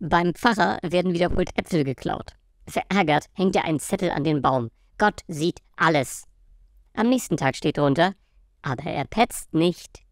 Beim Pfarrer werden wiederholt Äpfel geklaut. Verärgert hängt er einen Zettel an den Baum. Gott sieht alles. Am nächsten Tag steht drunter, aber er petzt nicht.